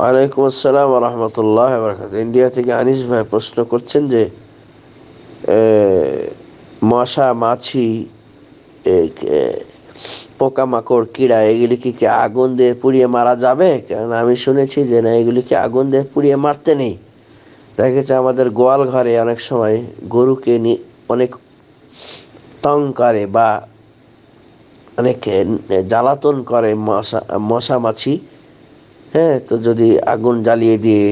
ওয়ালাইকুম আসসালাম রহমতুল্লাহ বরকাত ইন্ডিয়া থেকে আনিস ভাই প্রশ্ন করছেন যে মশা মাছি পোকামাকড় কীড়া এগুলিকে কি আগুন দিয়ে পুড়িয়ে মারা যাবে কারণ আমি শুনেছি যে না এগুলিকে আগুন দিয়ে পুড়িয়ে মারতে নেই দেখা আমাদের গোয়াল ঘরে অনেক সময় গরুকে অনেক তং করে বা অনেক জ্বালাতন করে মশা মশা মাছি হ্যাঁ তো যদি আগুন জ্বালিয়ে দিয়ে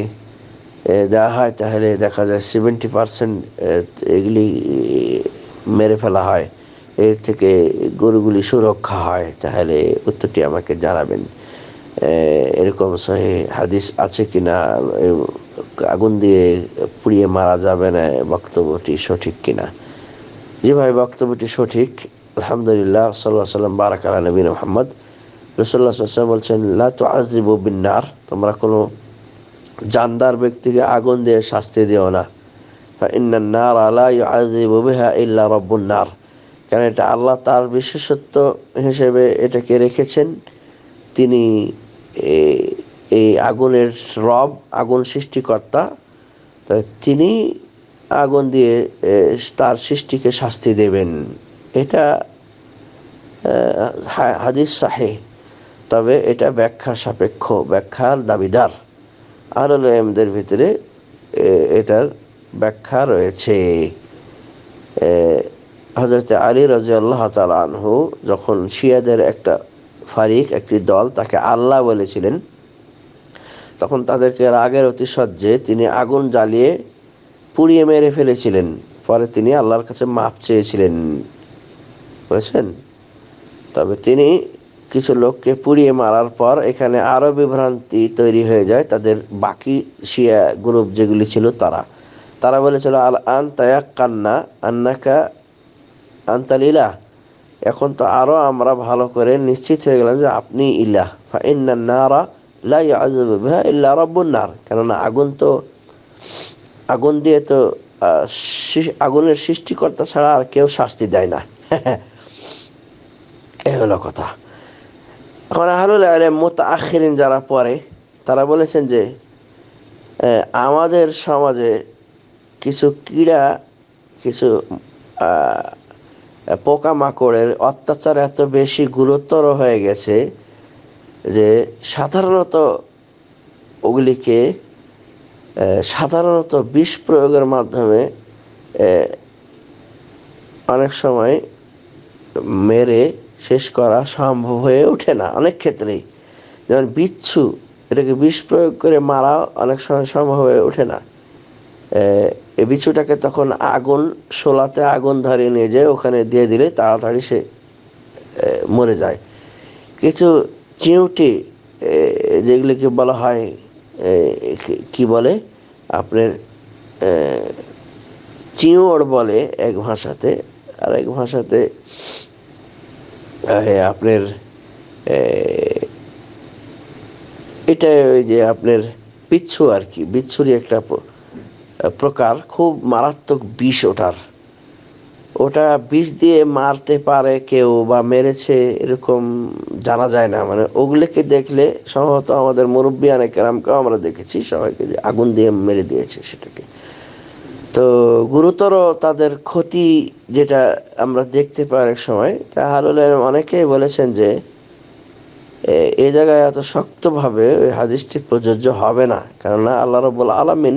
দেওয়া হয় তাহলে দেখা যায় সেভেন্টি পারসেন্ট এগুলি মেরে ফেলা হয় এর থেকে গরুগুলি সুরক্ষা হয় তাহলে উত্তরটি আমাকে জানাবেন এরকম সহি হাদিস আছে কি না আগুন দিয়ে পুড়িয়ে মারা যাবে না বক্তব্যটি সঠিক কিনা যেভাবে ভাই বক্তব্যটি সঠিক আলহামদুলিল্লাহ সাল্লাহ সাল্লাম বারাকালা নবীন মোহাম্মদ রসল্লা সাল্লাম বলছেন লাতু আজিব বিন্নার তোমরা কোনো জানদার ব্যক্তিকে আগুন দিয়ে শাস্তি দিও না ইন্নার আলা আজিব বিহা ইল্লা রব্বুন্নার কেন এটা আল্লাহ তার বিশেষত্ব হিসেবে এটাকে রেখেছেন তিনি এই আগুনের রব আগুন সৃষ্টিকর্তা তাই তিনি আগুন দিয়ে তার সৃষ্টিকে শাস্তি দেবেন এটা হাদিস সাহেব তবে এটা ব্যাখ্যা সাপেক্ষ ব্যাখ্যার দাবিদার আরল এমদের ভিতরে এটার ব্যাখ্যা রয়েছে হজরত আলী রাজিয়াল্লাহ আনহু যখন শিয়াদের একটা ফারিক একটি দল তাকে আল্লাহ বলেছিলেন তখন তাদেরকে রাগের অতি সহ্যে তিনি আগুন জ্বালিয়ে পুড়িয়ে মেরে ফেলেছিলেন পরে তিনি আল্লাহর কাছে মাপ চেয়েছিলেন বুঝছেন তবে তিনি কিছু লোককে পুড়িয়ে মারার পর এখানে আরও বিভ্রান্তি তৈরি হয়ে যায় তাদের বাকি শিয়া গ্রুপ যেগুলি ছিল তারা তারা বলেছিল আল আন তায়াক কান্না আন্নাকা আন্তালিলা এখন তো আরও আমরা ভালো করে নিশ্চিত হয়ে গেলাম যে আপনি ইলা ইন্না কেননা আগুন তো আগুন দিয়ে তো আগুনের সৃষ্টিকর্তা ছাড়া আর কেউ শাস্তি দেয় না এ হলো কথা এখন আহলুল আলম মোত আখেরিন যারা পড়ে তারা বলেছেন যে আমাদের সমাজে কিছু ক্রীড়া কিছু পোকামাকড়ের অত্যাচার এত বেশি গুরুতর হয়ে গেছে যে সাধারণত ওগুলিকে সাধারণত বিষ প্রয়োগের মাধ্যমে অনেক সময় মেরে শেষ করা সম্ভব হয়ে ওঠে না অনেক ক্ষেত্রেই যেমন বিচ্ছু এটাকে বিষ প্রয়োগ করে মারা অনেক সময় সম্ভব হয়ে ওঠে না এই বিচ্ছুটাকে তখন আগুন শোলাতে আগুন ধরিয়ে নিয়ে যায় ওখানে দিয়ে দিলে তাড়াতাড়ি সে মরে যায় কিছু চিউটি যেগুলিকে বলা হয় কি বলে আপনার চিঁড় বলে এক ভাষাতে আর এক ভাষাতে আপনার এটা ওই যে আপনার বিচ্ছু আর কি বিচ্ছুরই একটা প্রকার খুব মারাত্মক বিষ ওটার ওটা বিষ দিয়ে মারতে পারে কেউ বা মেরেছে এরকম জানা যায় না মানে ওগুলোকে দেখলে সম্ভবত আমাদের মুরব্বী অনেক কেরামকেও আমরা দেখেছি সবাইকে যে আগুন দিয়ে মেরে দিয়েছে সেটাকে তো গুরুতর তাদের ক্ষতি যেটা আমরা দেখতে পাই অনেক সময় তা এর অনেকেই বলেছেন যে এ জায়গায় এত শক্তভাবে ওই হাদিসটি প্রযোজ্য হবে না কেননা আল্লাহ রবুল আলমিন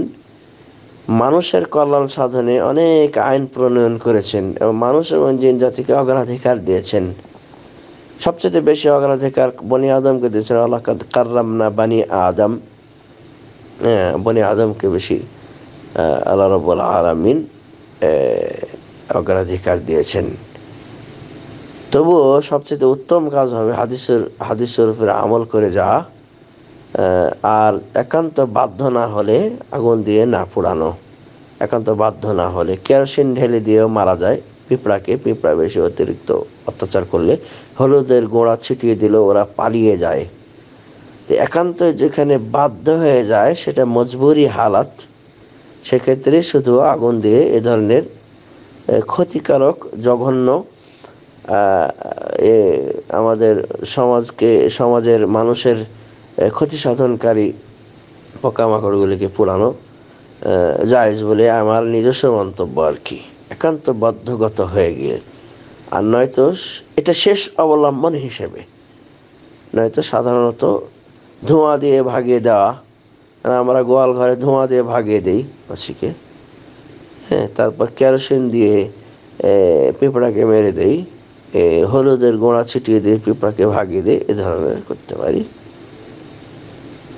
মানুষের কল্যাণ সাধনে অনেক আইন প্রণয়ন করেছেন এবং মানুষ এবং জিন জাতিকে অগ্রাধিকার দিয়েছেন সবচেয়ে বেশি অগ্রাধিকার বনি আদমকে দিয়েছেন আল্লাহ কার্রাম না বানি আদম হ্যাঁ বনি আদমকে বেশি আল্লাহ রব্বুল আলমিন অগ্রাধিকার দিয়েছেন তবুও সবচেয়ে উত্তম কাজ হবে হাদিসের হাদিসের উপরে আমল করে যাওয়া আর একান্ত বাধ্য না হলে আগুন দিয়ে না পোড়ানো একান্ত বাধ্য না হলে কেরোসিন ঢেলে দিয়েও মারা যায় পিঁপড়াকে পিঁপড়া বেশি অতিরিক্ত অত্যাচার করলে হলুদের গোড়া ছিটিয়ে দিল ওরা পালিয়ে যায় তো একান্ত যেখানে বাধ্য হয়ে যায় সেটা মজবুরি হালাত সেক্ষেত্রে শুধু আগুন দিয়ে এ ধরনের ক্ষতিকারক জঘন্য আমাদের সমাজকে সমাজের মানুষের ক্ষতি সাধনকারী পোকামাকড়গুলিকে পোড়ানো জায়জ বলে আমার নিজস্ব মন্তব্য আর কি একান্ত বদ্ধগত হয়ে গিয়ে আর নয়তো এটা শেষ অবলম্বন হিসেবে নয়তো সাধারণত ধোঁয়া দিয়ে ভাগিয়ে দেওয়া আর আমরা গোয়াল ঘরে ধোঁয়া দিয়ে ভাগিয়ে দেই পাশিকে হ্যাঁ তারপর কেরোসিন দিয়ে পিঁপড়াকে মেরে দেই হলুদের গোড়া ছিটিয়ে দিয়ে পিঁপড়াকে ভাগিয়ে দিই এ ধরনের করতে পারি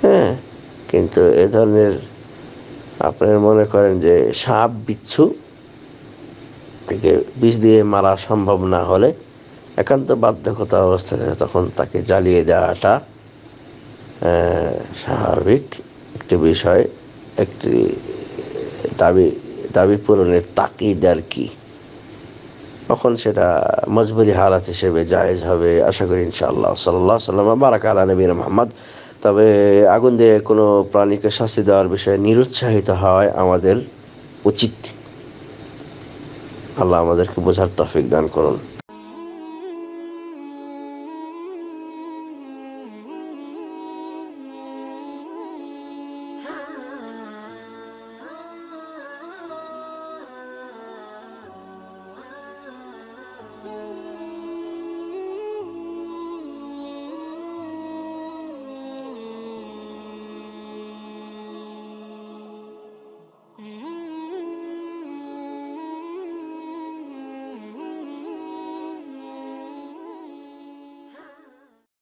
হ্যাঁ কিন্তু এ ধরনের আপনার মনে করেন যে সাপ বিচ্ছু একে বিষ দিয়ে মারা সম্ভব না হলে একান্ত বাধ্যকতা অবস্থায় তখন তাকে জ্বালিয়ে দেওয়াটা স্বাভাবিক একটি বিষয় একটি দাবি দাবি পূরণের তাকিদ আর কি তখন সেটা মজবুরি হালাত হিসেবে জায়েজ হবে আশা করি ইনশাআল্লাহ সাল্লাহ সাল্লাম বারাক আলা নবীন মোহাম্মদ তবে আগুন দিয়ে কোনো প্রাণীকে শাস্তি দেওয়ার বিষয়ে নিরুৎসাহিত হয় আমাদের উচিত আল্লাহ আমাদেরকে বোঝার তফিক দান করুন